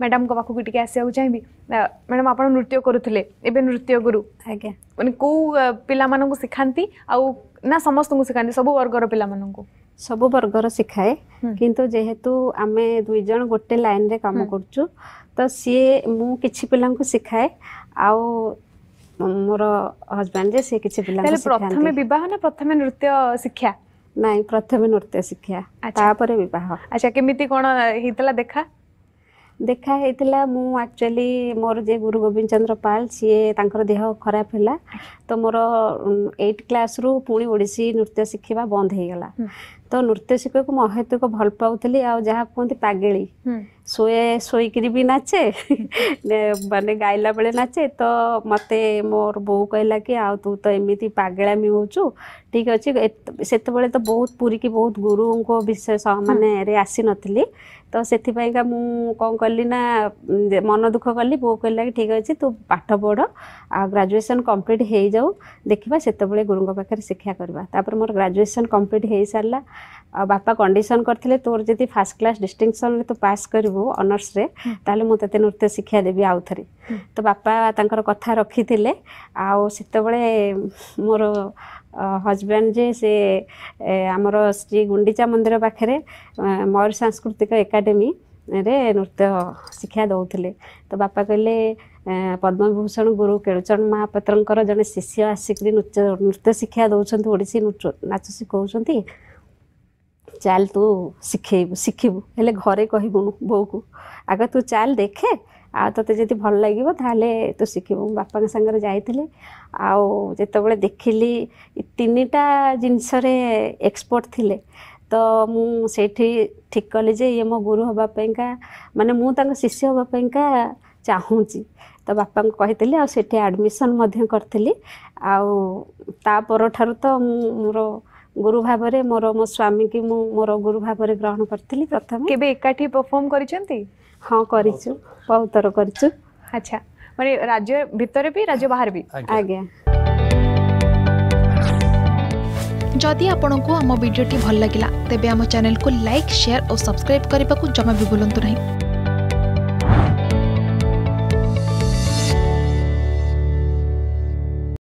madam को पाखक टे आस चाहिए मैडम आप नृत्य करुले नृत्य गुरु मैंने कौ पा शिखाती आ समस्त शिखा सब वर्गर पे सब वर्गर शिखाए किंतु जेहेतु आम दुईज गोटे लाइन रे काम कर सीए मु पा शिखाए आ मोर हजबैंड सी कि प्रथम बहुत ना प्रथम नृत्य शिक्षा ना प्रथम नृत्य शिक्षा अच्छा अच्छा कमी कौन होता देखा ଦେଖା ହେଇଥିଲା ମୁଁ ଆକ୍ଚୁଆଲି ମୋର ଯିଏ ଗୁରୁ ଗୋବିନ୍ଦ ଚନ୍ଦ୍ର ପାଲ ସିଏ ତାଙ୍କର ଦେହ ଖରାପ ହେଲା ତ ମୋର ଏଇଟ୍ କ୍ଲାସ୍ରୁ ପୁଣି ଓଡ଼ିଶୀ ନୃତ୍ୟ ଶିଖିବା ବନ୍ଦ ହେଇଗଲା ତ ନୃତ୍ୟ ଶିଖିବାକୁ ମୁଁ ଅହେତୁକ ଭଲ ପାଉଥିଲି ଆଉ ଯାହା କୁହନ୍ତି ପାଗେଳି ଶୋଏ ଶୋଇକିରି ବି ନାଚେ ମାନେ ଗାଇଲା ବେଳେ ନାଚେ ତ ମୋତେ ମୋର ବୋଉ କହିଲା କି ଆଉ ତୁ ତ ଏମିତି ପାଗେଳାମି ହେଉଛୁ ଠିକ୍ ଅଛି ସେତେବେଳେ ତ ବହୁତ ପୁରୀକି ବହୁତ ଗୁରୁଙ୍କ ବିଶେଷ ମାନେ ରେ ଆସିନଥିଲି ତ ସେଥିପାଇଁକା ମୁଁ କ'ଣ କଲି ନା ମନ ଦୁଃଖ କଲି ବୋଉ କହିଲା କି ଠିକ୍ ଅଛି ତୁ ପାଠ ପଢ଼ ଆଉ ଗ୍ରାଜୁଏସନ୍ କମ୍ପ୍ଲିଟ୍ ହେଇଯାଉ ଦେଖିବା ସେତେବେଳେ ଗୁରୁଙ୍କ ପାଖରେ ଶିକ୍ଷା କରିବା ତାପରେ ମୋର ଗ୍ରାଜୁଏସନ୍ କମ୍ପ୍ଲିଟ୍ ହେଇସାରିଲା ଆଉ ବାପା କଣ୍ଡିସନ୍ କରିଥିଲେ ତୋର ଯଦି ଫାଷ୍ଟ କ୍ଲାସ୍ ଡିଷ୍ଟିଙ୍କସନରେ ତୁ ପାସ୍ କରିବୁ ଅନର୍ସରେ ତାହେଲେ ମୁଁ ତୋତେ ନୃତ୍ୟ ଶିକ୍ଷା ଦେବି ଆଉ ଥରେ ତ ବାପା ତାଙ୍କର କଥା ରଖିଥିଲେ ଆଉ ସେତେବେଳେ ମୋର ହଜବେଣ୍ଡ ଯେ ସେ ଆମର ଶ୍ରୀ ଗୁଣ୍ଡିଚା ମନ୍ଦିର ପାଖରେ ମୟୂର ସାଂସ୍କୃତିକ ଏକାଡେମୀରେ ନୃତ୍ୟ ଶିକ୍ଷା ଦେଉଥିଲେ ତ ବାପା କହିଲେ ପଦ୍ମଭୂଷଣ ଗୁରୁ କେଳୁଚରଣ ମହାପାତ୍ରଙ୍କର ଜଣେ ଶିଷ୍ୟ ଆସିକରି ନୃତ୍ୟ ନୃତ୍ୟ ଶିକ୍ଷା ଦେଉଛନ୍ତି ଓଡ଼ିଶୀ ନାଚ ଶିଖଉଛନ୍ତି चाल तू शिखेबु शिखेबु हेले घरे कहिबुनु बो को आगे तू चल देखे आ तते जदि भल लगे ताले तू शिख बापा के संगे जाईतिले आ जेते बले देखिली तीनटा जिंस रे एक्सपर्ट थिले तो मु ठीक कली जे ये मो गुरु हबा पेंका माने मु शिष्य हबा पेंका चाहू तो बापा को कहितली आ सेठी एडमिशन मध्ये करतली तो मुरो गुरु भाव में मोर मो स्वामी की मोर गुरु भाव में ग्रहण करी प्रथम एकाठी परफर्म कर हाँ करहुत अच्छा मैं राज्य भितर भी राज्य बाहर भी आज्ञा जदि आपंक आम भिडी भल लगा तेब चेल को लाइक सेयार और सब्सक्राइब करने को जमा भी बुलां नहीं